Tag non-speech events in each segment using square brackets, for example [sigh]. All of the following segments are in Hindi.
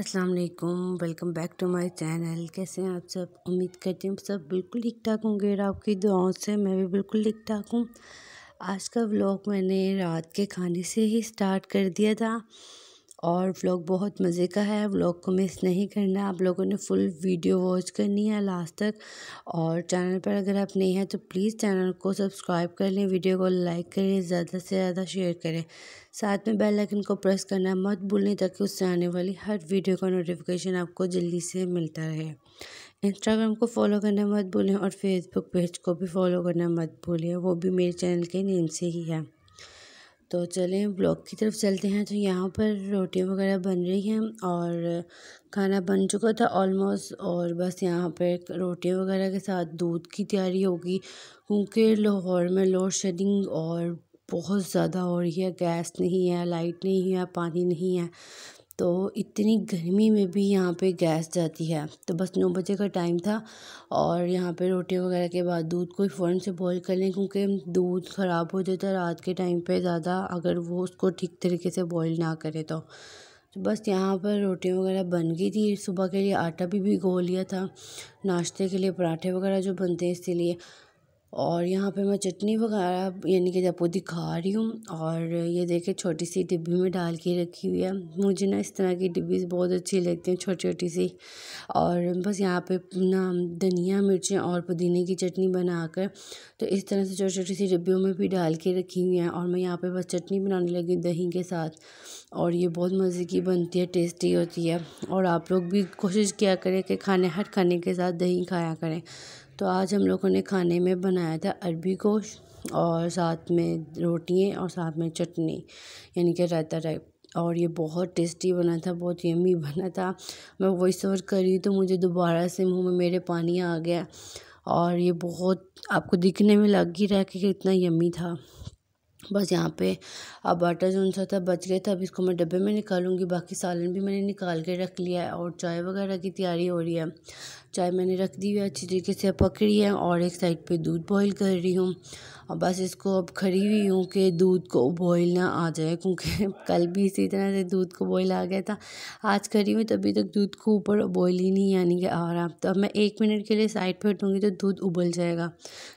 अस्सलाम वालेकुम welcome back to my channel कैसे हैं आप सब उम्मीद करती हूँ सब बिल्कुल ठीक ठाक होंगे और आपकी दुआओं से मैं भी बिल्कुल ठीक ठाक हूँ आज का व्लॉग मैंने रात के खाने से ही स्टार्ट कर दिया था और व्लॉग बहुत मज़े का है व्लॉग को मिस नहीं करना आप लोगों ने फुल वीडियो वॉच करनी है लास्ट तक और चैनल पर अगर आप नहीं हैं तो प्लीज़ चैनल को सब्सक्राइब कर लें वीडियो को लाइक करें ज़्यादा से ज़्यादा शेयर करें साथ में बेल आइकन को प्रेस करना मत भूलें ताकि उससे आने वाली हर वीडियो का नोटिफिकेशन आपको जल्दी से मिलता रहे इंस्टाग्राम को फॉलो करना मत भूलें और फेसबुक पेज को भी फॉलो करना मत भूलें वो भी मेरे चैनल के नेम से ही है तो चलें ब्लॉग की तरफ चलते हैं तो यहाँ पर रोटी वगैरह बन रही हैं और खाना बन चुका था ऑलमोस्ट और बस यहाँ पर रोटी वगैरह के साथ दूध की तैयारी होगी क्योंकि लाहौर में लोड शेडिंग और बहुत ज़्यादा हो रही है गैस नहीं है लाइट नहीं है पानी नहीं है तो इतनी गर्मी में भी यहाँ पे गैस जाती है तो बस नौ बजे का टाइम था और यहाँ पे रोटी वगैरह के बाद दूध को फ़ौरन से बॉईल कर लें क्योंकि दूध ख़राब हो जाता है रात के टाइम पे ज़्यादा अगर वो उसको ठीक तरीके से बॉईल ना करे तो तो बस यहाँ पर रोटी वगैरह बन गई थी सुबह के लिए आटा भी भिगो लिया था नाश्ते के लिए पराठे वगैरह जो बनते हैं इसीलिए और यहाँ पे मैं चटनी वगैरह यानी कि जब दिखा रही हूँ और ये देखे छोटी सी डिब्बी में डाल के रखी हुई है मुझे ना इस तरह की डिब्बी बहुत अच्छी लगती हैं छोटी छोटी सी और बस यहाँ पे ना धनिया मिर्चें और पुदीने की चटनी बनाकर तो इस तरह से छोटी छोटी सी डिब्बियों में भी डाल के रखी हुई हैं और मैं यहाँ पर बस चटनी बनाने लगी दही के साथ और ये बहुत मज़े की बनती है टेस्टी होती है और आप लोग भी कोशिश किया करें कि खाने हर खाने के साथ दही खाया करें तो आज हम लोगों ने खाने में बनाया था अरबी गोश्त और साथ में रोटियाँ और साथ में चटनी यानी कि रायता टाइप और ये बहुत टेस्टी बना था बहुत यमी बना था मैं वॉइस ओवर करी तो मुझे दोबारा से मुंह में मेरे पानी आ गया और ये बहुत आपको दिखने में लग ही रहा कि इतना यमी था बस यहाँ पे अब आटा जो सा था बच गया था अब इसको मैं डब्बे में निकालूंगी बाकी सालन भी मैंने निकाल के रख लिया है और चाय वगैरह की तैयारी हो रही है चाय मैंने रख दी हुई है अच्छी तरीके से पकड़ी है और एक साइड पे दूध बॉईल कर रही हूँ और बस इसको अब खड़ी हुई हूँ कि दूध को बॉईल ना आ जाए क्योंकि [laughs] कल भी इसी तरह से दूध को बॉयल आ गया था आज खड़ी हुई तभी तक दूध को ऊपर बॉईल ही नहीं यानी कि आ रहा तो अब मैं एक मिनट के लिए साइड पर हटूँगी तो दूध उबल जाएगा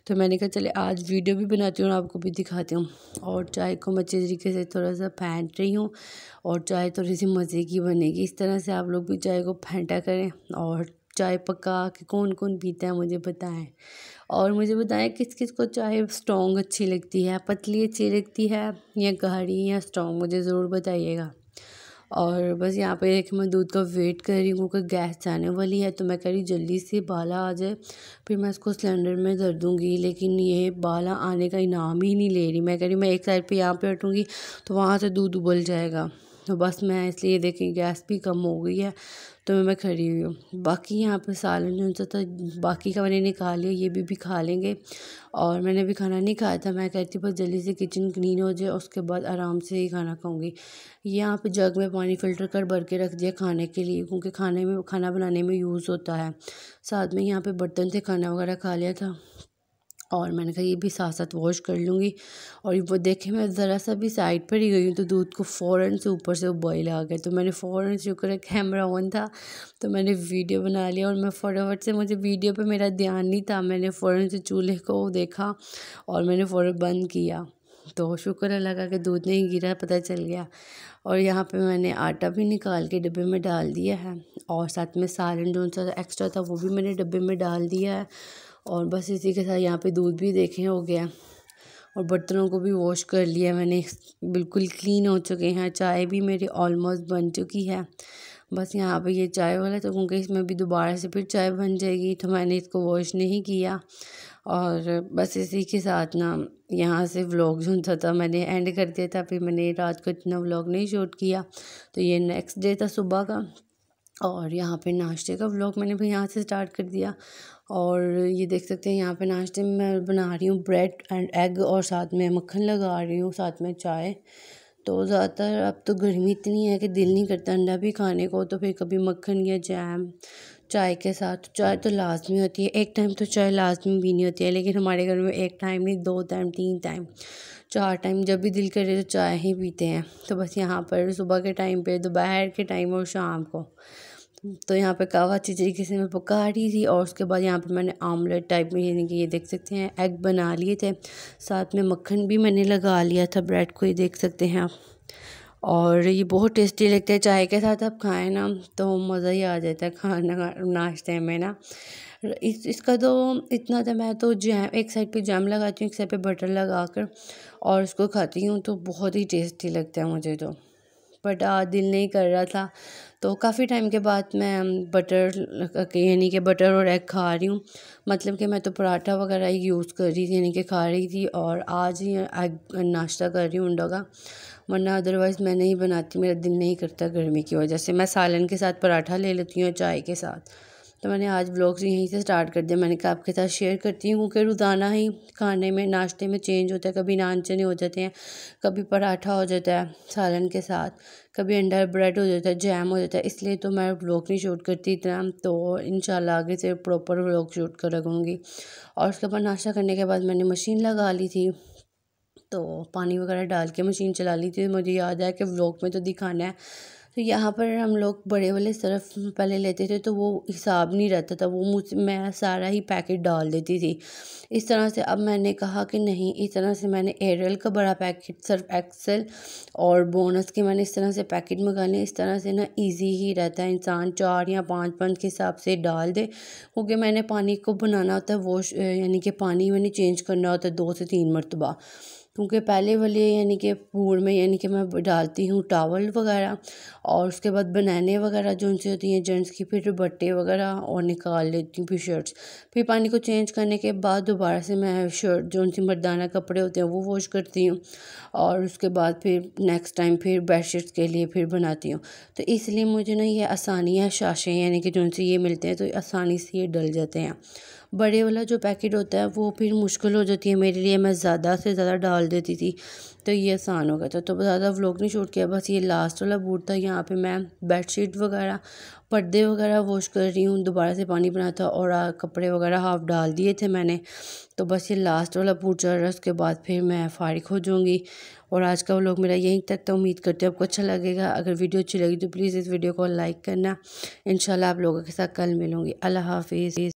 तो मैंने कहा चले आज वीडियो भी बनाती हूँ और आपको भी दिखाती हूँ और चाय को मैं अच्छे तरीके से थोड़ा सा फेंट रही हूँ और चाय थोड़ी सी मज़े की बनेगी इस तरह से आप लोग भी चाय को फेंटा करें और चाय पका के कौन कौन पीता है मुझे बताएं और मुझे बताएं किस किस को चाय स्ट्रॉन्ग अच्छी लगती है पतली अच्छी लगती है या गाढ़ी या स्ट्रॉन्ग मुझे ज़रूर बताइएगा और बस यहाँ पे देखिए मैं दूध का वेट कर रही हूँ क्योंकि गैस जाने वाली है तो मैं कह रही जल्दी से बाला आ जाए फिर मैं इसको सिलेंडर में धर दूँगी लेकिन ये बाला आने का इनाम ही नहीं ले रही मैं कह रही मैं एक साइड पे यहाँ पे हटूँगी तो वहाँ से दूध उबल जाएगा तो बस मैं इसलिए देखें गैस भी कम हो गई है तो मैं खड़ी हुई हूँ बाकी यहाँ पर सालन जो तो था बाकी का मैंने निकाल लिया ये भी भी खा लेंगे और मैंने अभी खाना नहीं खाया था मैं कहती बस जल्दी से किचन क्लीन हो जाए उसके बाद आराम से ही खाना खाऊंगी यहाँ पे जग में पानी फ़िल्टर कर भर के रख दिया खाने के लिए क्योंकि खाने में खाना बनाने में यूज़ होता है साथ में यहाँ पर बर्तन से खाना वगैरह खा लिया था और मैंने कहा ये भी साथ साथ वॉश कर लूँगी और वो देखे मैं ज़रा सा भी साइड पर ही गई हूँ तो दूध को फ़ौरन से ऊपर से बॉयल आ गया तो मैंने फ़ौरन शुक्र एक कैमरा ऑन था तो मैंने वीडियो बना लिया और मैं फटाफट से मुझे वीडियो पे मेरा ध्यान नहीं था मैंने फ़ौरन से चूल्हे को देखा और मैंने फ़ौरन बंद किया तो शुक्र है लगा कि दूध नहीं गिरा पता चल गया और यहाँ पे मैंने आटा भी निकाल के डब्बे में डाल दिया है और साथ में सालन जो सा एक्स्ट्रा था वो भी मैंने डब्बे में डाल दिया है और बस इसी के साथ यहाँ पे दूध भी देखें हो गया और बर्तनों को भी वॉश कर लिया मैंने बिल्कुल क्लीन हो चुके हैं चाय भी मेरी ऑलमोस्ट बन चुकी है बस यहाँ पे ये चाय वाला तो क्योंकि इसमें भी दोबारा से फिर चाय बन जाएगी तो मैंने इसको वॉश नहीं किया और बस इसी के साथ ना यहाँ से व्लॉग जो था, था मैंने एंड कर दिया था फिर मैंने रात को इतना व्लॉग नहीं शूट किया तो ये नेक्स्ट डे था सुबह का और यहाँ पे नाश्ते का व्लॉग मैंने भी यहाँ से स्टार्ट कर दिया और ये देख सकते हैं यहाँ पे नाश्ते में मैं बना रही हूँ ब्रेड एंड एग और साथ में मक्खन लगा रही हूँ साथ में चाय तो ज़्यादातर अब तो गर्मी इतनी है कि दिल नहीं करता अंडा भी खाने को तो फिर कभी मक्खन या जैम चाय के साथ तो चाय तो लाजमी होती है एक टाइम तो चाय लाजमी भी नहीं होती है लेकिन हमारे घर में एक टाइम नहीं दो टाइम तीन टाइम चार टाइम जब भी दिल करे तो चाय ही पीते हैं तो बस यहाँ पर सुबह के टाइम पे दोपहर के टाइम और शाम को तो यहाँ पे कावा अच्छी तरीके से मैं पका रही थी और उसके बाद यहाँ पे मैंने आमलेट टाइप में यानी कि ये देख सकते हैं एग बना लिए थे साथ में मक्खन भी मैंने लगा लिया था ब्रेड को ये देख सकते हैं आप और ये बहुत टेस्टी लगता है चाय के साथ आप खाएँ ना तो मज़ा ही आ जाता है खाना नाश्ते में ना इस इसका तो इतना था मैं तो जैम एक साइड पे जैम लगाती हूँ एक साइड पे बटर लगा कर और उसको खाती हूँ तो बहुत ही टेस्टी लगता है मुझे तो बट दिल नहीं कर रहा था तो काफ़ी टाइम के बाद मैं बटर यानी कि बटर और एग खा रही हूँ मतलब कि मैं तो पराठा वगैरह ही यूज़ कर रही थी यानी कि खा रही थी और आज ही एग नाश्ता कर रही हूँ अंडों का वरना अदरवाइज़ मैं नहीं बनाती मेरा दिल नहीं करता गर्मी की वजह से मैं सालन के साथ पराठा ले लेती हूँ चाय के साथ तो मैंने आज ब्लॉग यहीं से स्टार्ट कर दिया मैंने कहा आपके साथ शेयर करती हूँ क्योंकि रोज़ाना ही खाने में नाश्ते में चेंज होता है कभी नान चने हो जाते हैं कभी पराठा हो जाता है सालन के साथ कभी अंडा ब्रेड हो जाता है जैम हो जाता है इसलिए तो मैं ब्लॉग नहीं शूट करती इतना तो इन आगे से प्रॉपर ब्लॉग शूट कर रखूँगी और उसके बाद नाश्ता करने के बाद मैंने मशीन लगा ली थी तो पानी वगैरह डाल के मशीन चला ली थी मुझे याद आया कि व्लॉग में तो दिखाना है तो यहाँ पर हम लोग बड़े वाले सर्फ़ पहले लेते थे तो वो हिसाब नहीं रहता था वो मुझ मैं सारा ही पैकेट डाल देती थी इस तरह से अब मैंने कहा कि नहीं इस तरह से मैंने एयरल का बड़ा पैकेट सर्फ एक्सेल और बोनस के मैंने इस तरह से पैकेट मंगा लिया इस तरह से ना ईजी ही रहता है इंसान चार या पाँच पाँच के हिसाब से डाल दे क्योंकि मैंने पानी को बनाना होता है वॉश यानी कि पानी मैंने चेंज करना होता है दो से तीन मरतबा क्योंकि पहले वाले यानी कि पूर में यानी कि मैं डालती हूँ टावल वगैरह और उसके बाद बनाने वगैरह जो उनसे होती हैं जेंट्स की फिर दुपट्टे वगैरह और निकाल लेती हूँ फिर शर्ट्स फिर पानी को चेंज करने के बाद दोबारा से मैं शर्ट जो उनसे मर्दाना कपड़े होते हैं वो वॉश करती हूँ और उसके बाद फिर नेक्स्ट टाइम फिर बेड के लिए फिर बनाती हूँ तो इसलिए मुझे ना ये आसानियाँ शाशें यानी कि जो उनसे ये मिलते हैं तो आसानी से ये डल जाते हैं बड़े वाला जो पैकेट होता है वो फिर मुश्किल हो जाती है मेरे लिए मैं ज़्यादा से ज़्यादा डाल देती थी तो ये आसान हो गया था तो ज़्यादा व्लॉग नहीं छूट किया बस ये लास्ट वाला बूट था यहाँ पे मैं बेडशीट वगैरह पर्दे वगैरह वॉश कर रही हूँ दोबारा से पानी बना था और कपड़े वगैरह हाफ डाल दिए थे मैंने तो बस ये लास्ट वाला बूट चल रहा है उसके बाद फिर मैं फ़ारिक हो जाऊँगी और आज का व्लॉग मेरा यहीं तक तो उम्मीद करते हूँ आपको अच्छा लगेगा अगर वीडियो अच्छी लगी तो प्लीज़ इस वीडियो को लाइक करना इन आप लोगों के साथ कल मिलूँगी अल्लाह हाफिज़